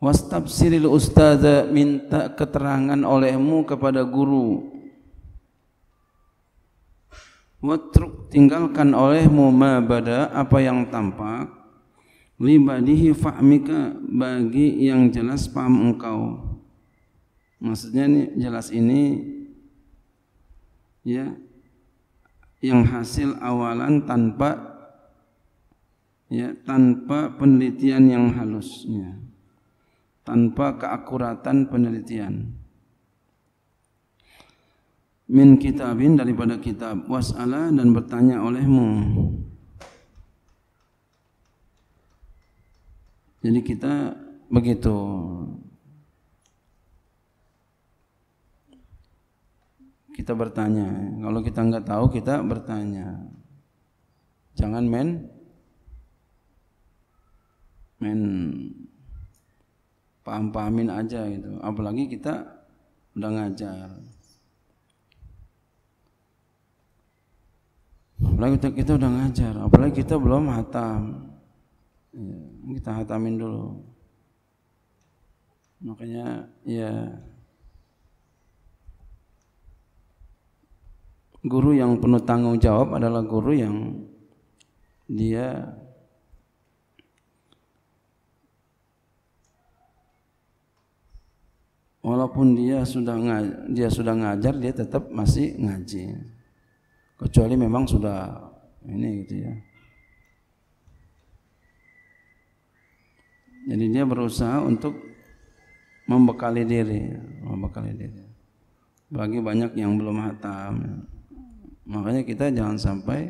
Wastabsiril ustaza minta keterangan olehmu kepada guru. Watruk tinggalkan olehmu ma bada apa yang tampak. Libadihi fa'mika bagi yang jelas paham engkau. Maksudnya ini jelas ini ya yang hasil awalan tanpa ya tanpa penelitian yang halusnya. Ya. tanpa keakuratan penelitian min kitabin daripada kitab was'ala dan bertanya olehmu jadi kita begitu kita bertanya kalau kita nggak tahu kita bertanya jangan men men paham-pahamin aja gitu apalagi kita udah ngajar apalagi kita, kita udah ngajar apalagi kita belum hatam iya, kita hatamin dulu makanya ya guru yang penuh tanggung jawab adalah guru yang dia walaupun dia sudah dia sudah ngajar dia tetap masih ngaji kecuali memang sudah ini gitu ya jadi dia berusaha untuk membekali diri membekali diri bagi banyak yang belum hatam makanya kita jangan sampai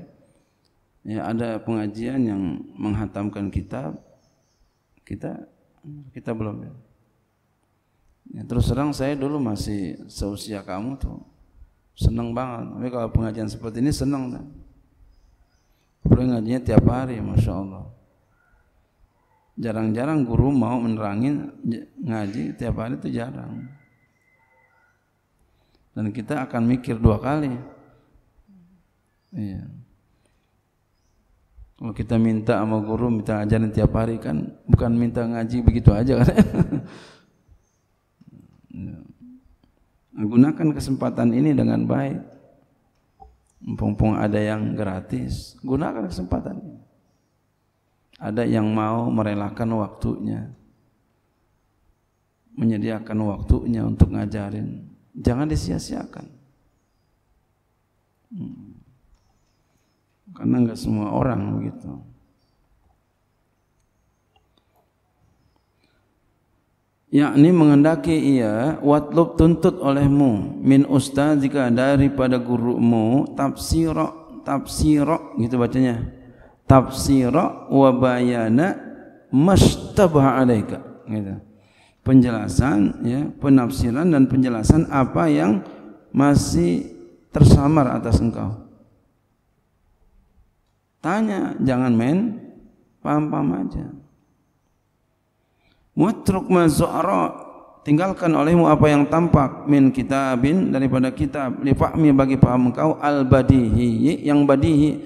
ya ada pengajian yang menghatamkan kitab kita kita belum ya. Ya, terus terang saya dulu masih seusia kamu tuh seneng banget. Tapi kalau pengajian seperti ini seneng. Tuh. Perlu ngajinya tiap hari, masya Allah. Jarang-jarang guru mau menerangin ngaji tiap hari itu jarang. Dan kita akan mikir dua kali. Iya. Kalau kita minta sama guru minta ajarin tiap hari kan bukan minta ngaji begitu aja kan. Ya. Gunakan kesempatan ini dengan baik. Mumpung ada yang gratis, gunakan kesempatan ini. Ada yang mau merelakan waktunya. Menyediakan waktunya untuk ngajarin. Jangan disia-siakan. Hmm. Karena nggak semua orang begitu. yakni mengendaki ia watlub tuntut olehmu min ustazika daripada gurumu tafsira tafsira gitu bacanya tafsira wa bayana mastabah alaika gitu penjelasan ya penafsiran dan penjelasan apa yang masih tersamar atas engkau tanya jangan main paham-paham aja Watruk ma zu'ra tinggalkan olehmu apa yang tampak min kitabin daripada kitab lifahmi bagi paham kau al badihi yang badihi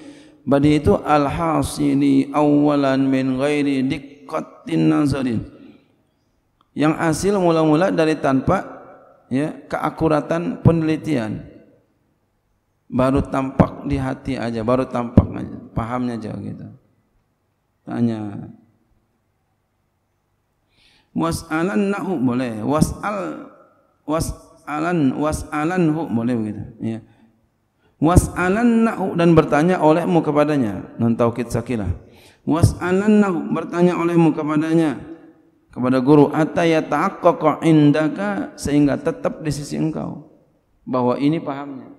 badi itu al hasili awalan min gairi diqqatin nazarin yang hasil mula-mula dari tanpa ya keakuratan penelitian baru tampak di hati aja baru tampak aja, pahamnya jauh kita tanya was'alan nahu boleh was'al was'alan was'alan hu boleh begitu ya was'alan nahu dan bertanya olehmu kepadanya non kit sakila. was'alan nahu bertanya olehmu kepadanya kepada guru ataya taqqa indaka sehingga tetap di sisi engkau bahwa ini pahamnya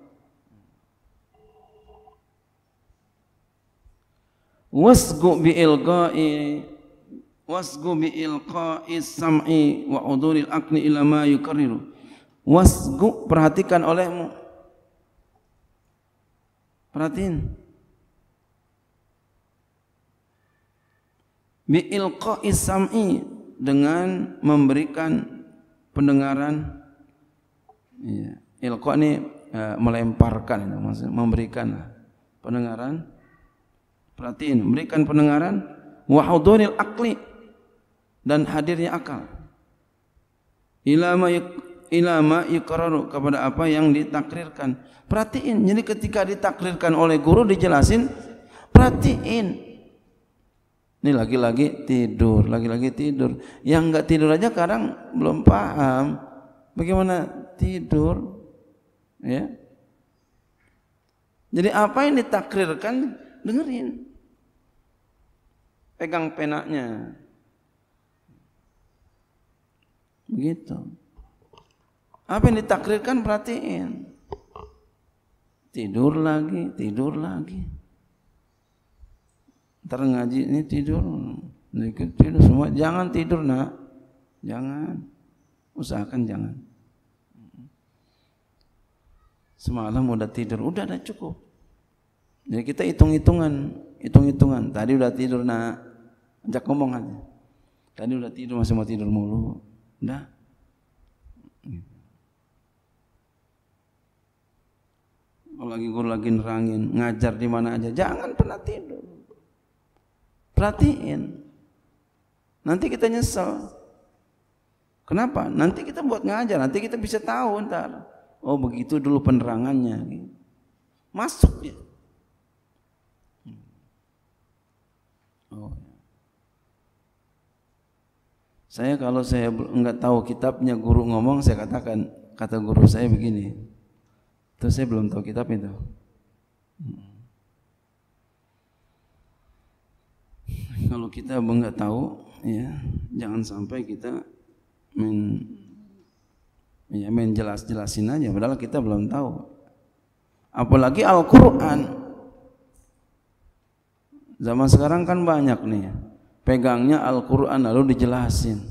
wasgu bi ilqa'i wasgu bi ilqa'is sam'i wa uduril akni ila ma yukarriru wasgu perhatikan olehmu perhatiin bi ilqa'is sam'i dengan memberikan pendengaran ya ilqa ini ya, melemparkan maksudnya memberikan pendengaran perhatiin memberikan pendengaran wa huduril akli dan hadirnya akal. Ilama ilama iqraru kepada apa yang ditakrirkan. Perhatiin. Jadi ketika ditakrirkan oleh guru dijelasin, perhatiin. Ini lagi-lagi tidur, lagi-lagi tidur. Yang enggak tidur aja kadang belum paham bagaimana tidur. Ya. Jadi apa yang ditakrirkan dengerin. Pegang penanya. Begitu. Apa yang ditakrirkan perhatiin. Tidur lagi, tidur lagi. Ntar ngaji ini tidur. Dikit tidur semua. Jangan tidur nak. Jangan. Usahakan jangan. Semalam udah tidur, udah ada cukup. Jadi kita hitung-hitungan, hitung-hitungan. Tadi udah tidur nak, ajak ngomong aja. Tadi udah tidur masih mau tidur mulu. Nah, Kalau lagi guru lagi nerangin, ngajar di mana aja, jangan pernah tidur. Perhatiin. Nanti kita nyesel. Kenapa? Nanti kita buat ngajar, nanti kita bisa tahu ntar. Oh begitu dulu penerangannya. Masuk ya. Oh. Saya kalau saya enggak tahu kitabnya guru ngomong saya katakan kata guru saya begini. Terus saya belum tahu kitab itu. Hmm. Kalau kita enggak tahu, ya jangan sampai kita men ya men jelas-jelasin aja padahal kita belum tahu. Apalagi Al-Qur'an. Zaman sekarang kan banyak nih pegangnya Al-Quran lalu dijelasin.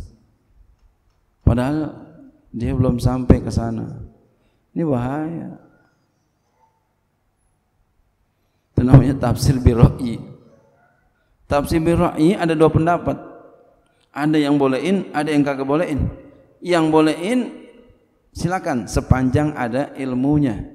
Padahal dia belum sampai ke sana. Ini bahaya. Itu namanya tafsir biro'i. Tafsir biro'i ada dua pendapat. Ada yang bolehin, ada yang kagak bolehin. Yang bolehin silakan sepanjang ada ilmunya.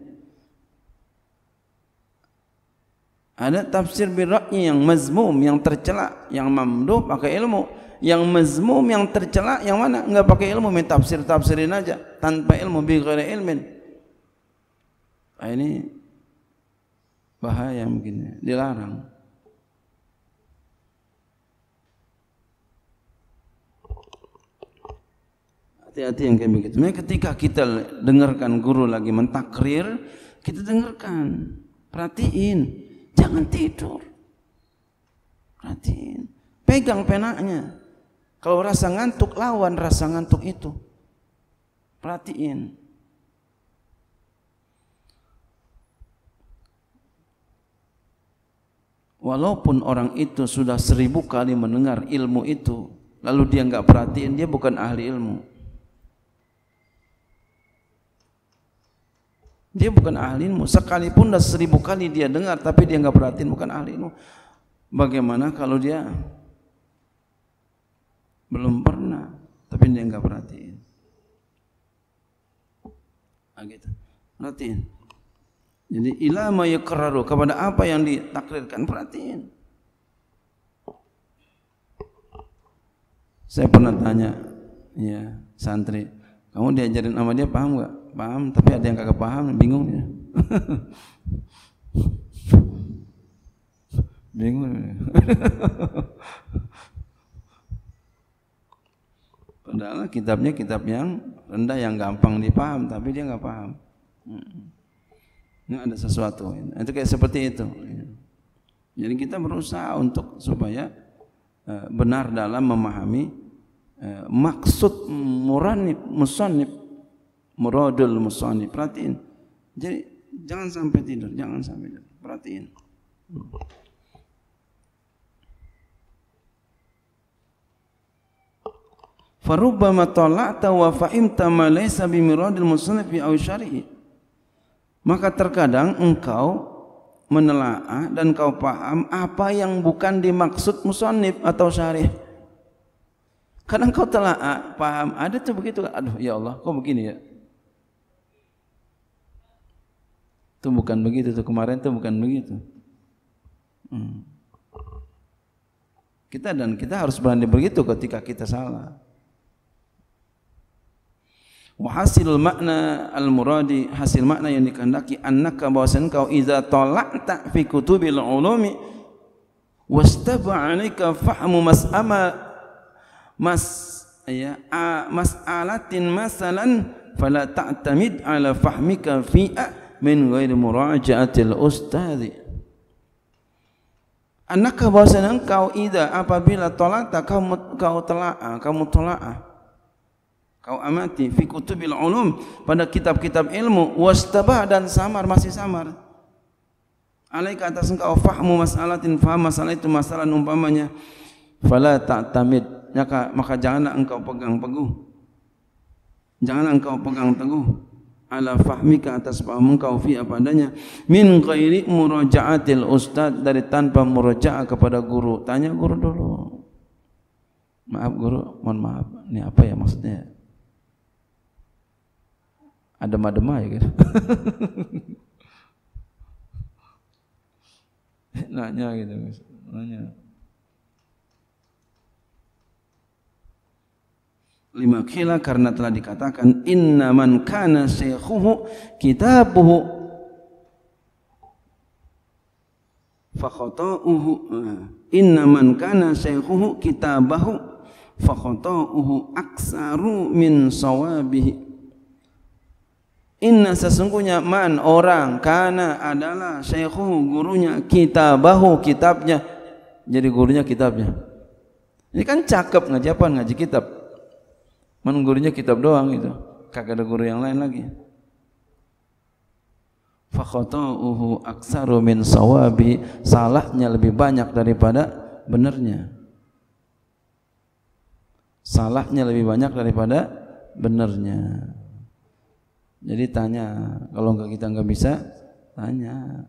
ada tafsir birra'i yang mazmum yang tercela yang mamduh pakai ilmu yang mazmum yang tercela yang mana enggak pakai ilmu main tafsir tafsirin aja tanpa ilmu bi ghairi ilmin nah, ini bahaya mungkin dilarang hati-hati yang kayak begitu. Nah, ketika kita dengarkan guru lagi mentakrir, kita dengarkan, perhatiin. Jangan tidur. Perhatiin. Pegang penanya. Kalau rasa ngantuk lawan rasa ngantuk itu. Perhatiin. Walaupun orang itu sudah seribu kali mendengar ilmu itu, lalu dia nggak perhatiin, dia bukan ahli ilmu. Dia bukan ilmu. Sekalipun dah seribu kali dia dengar tapi dia nggak perhatiin bukan ilmu. Bagaimana kalau dia belum pernah tapi dia nggak perhatiin? Nah, Perhatiin. Jadi ilama yakraru kepada apa yang ditakrirkan perhatiin. Saya pernah tanya ya santri, kamu diajarin sama dia paham enggak? paham tapi ada yang kagak paham bingung ya bingung ya. padahal kitabnya kitab yang rendah yang gampang dipaham tapi dia nggak paham ini ada sesuatu itu kayak seperti itu jadi kita berusaha untuk supaya eh, benar dalam memahami eh, maksud murani musanib muradul musani. Perhatiin. Jadi jangan sampai tidur, jangan sampai tidur. Perhatiin. Farubbama tala'ta wa fa'imta ma laysa bi miradil musannif aw syar'i. Maka terkadang engkau menelaah dan kau paham apa yang bukan dimaksud musannif atau syarih. Kadang kau telaah, paham, ada tuh begitu, kan? aduh ya Allah, kok begini ya? itu bukan begitu itu kemarin itu bukan begitu hmm. kita dan kita harus berani begitu ketika kita salah Wahasil makna al muradi hasil makna yang dikehendaki anak kawasan kau iza tolak tak fi kutubil ulumi wastaba alika fahmu mas ama mas ya mas alatin masalan fala tak tamid ala fahmika fi min ghairi muraja'atil ustadhi Anak bahasa engkau ida apabila tolak tak kau kau telaa kamu telaa kau amati fi kutubil ulum pada kitab-kitab ilmu wastabah dan samar masih samar alaika atas engkau fahmu masalatin faham masalah itu masalah umpamanya fala tak tamid maka maka jangan engkau pegang teguh jangan engkau pegang teguh ala ke atas paham engkau fi apa adanya min ghairi murajaatil ustad dari tanpa murajaah kepada guru tanya guru dulu maaf guru mohon maaf ini apa ya maksudnya adem-adem aja gitu nanya gitu nanya lima kila karena telah dikatakan inna man kana syekhuhu kitabuhu fakhata'uhu eh, inna man kana syekhuhu kitabahu fakhata'uhu aksaru min sawabihi Inna sesungguhnya man orang karena adalah syekhuhu gurunya kitabahu kitabnya jadi gurunya kitabnya ini kan cakep ngaji apa ngaji kitab Mana gurunya kitab doang itu. Kagak ada guru yang lain lagi. Fakhata'uhu aksaru min sawabi. Salahnya lebih banyak daripada benarnya. Salahnya lebih banyak daripada benarnya. Jadi tanya, kalau enggak kita enggak bisa, tanya.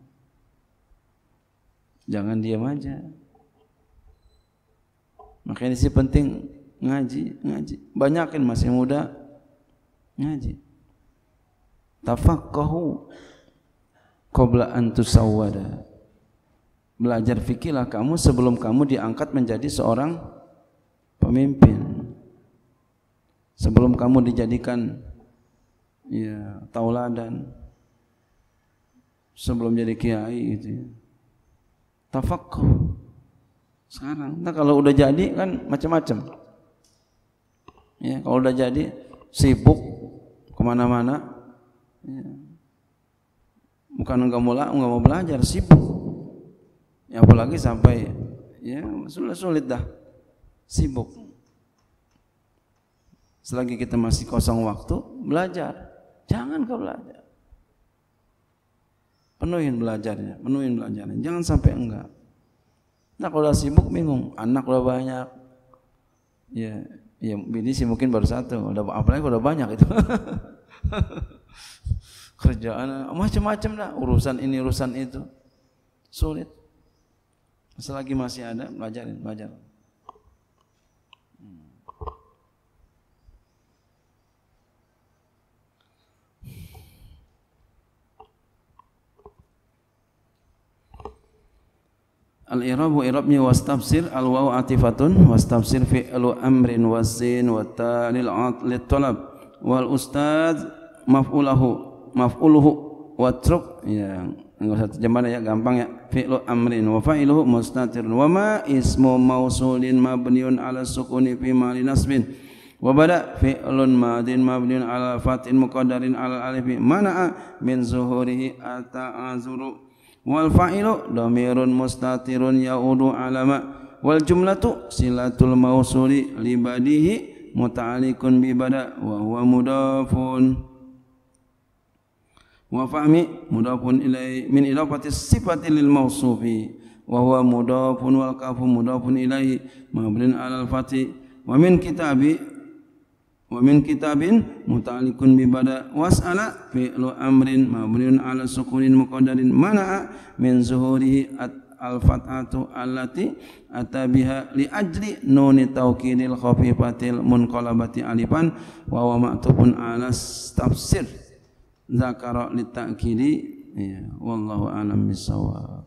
Jangan diam aja. Makanya sih penting ngaji, ngaji. Banyakin masih muda ngaji. Tafaqahu qabla an tusawwada. Belajar fikirlah kamu sebelum kamu diangkat menjadi seorang pemimpin. Sebelum kamu dijadikan ya tauladan. Sebelum jadi kiai gitu ya. Tafaqahu sekarang. Nah kalau udah jadi kan macam-macam. Ya, kalau udah jadi sibuk kemana-mana, ya. bukan enggak mula, enggak mau belajar, sibuk. Ya, apalagi sampai ya sulit sulit dah, sibuk. Selagi kita masih kosong waktu, belajar. Jangan kau belajar. Penuhin belajarnya, penuhin belajarnya. Jangan sampai enggak. Nah kalau udah sibuk bingung, anak udah banyak, ya Ya bini sih mungkin baru satu, udah apalagi udah banyak itu. Kerjaan macam-macam lah urusan ini urusan itu. Sulit. Selagi masih ada, belajarin, belajar. al irabu irabnya was tafsir al waw atifatun was tafsir alu amrin was zin wa ta lil lit talab wal ustad maf'ulahu maf'uluhu wa truk ya enggak usah terjemahan ya gampang ya fi fi'lu amrin wa fa'iluhu mustatirun wa ma ismu mausulin mabniun ala sukuni fi mali nasbin wa bada fi'lun madin mabniun ala fatin muqaddarin ala alif mana'a min zuhurihi ata'azuru wal fa'ilu damirun mustatirun ya'udu alama wal jumlatu silatul mausuli libadihi muta'alikun bibada wa huwa mudafun wa fahmi mudafun ilai min idafati sifati lil mausufi wa huwa mudafun wal kafu mudafun ilai mabrin al fati wa min kitabi wa min kitabin mutalikun bi bada was'ala fi'lu amrin mabniun ala sukunin muqaddarin mana min zuhurihi at al-fat'atu allati atabiha li ajli nuni tawkidil khafifatil munqalabati alifan wa wa ma'tufun ala tafsir zakara li ta'kidi ya wallahu alam bisawab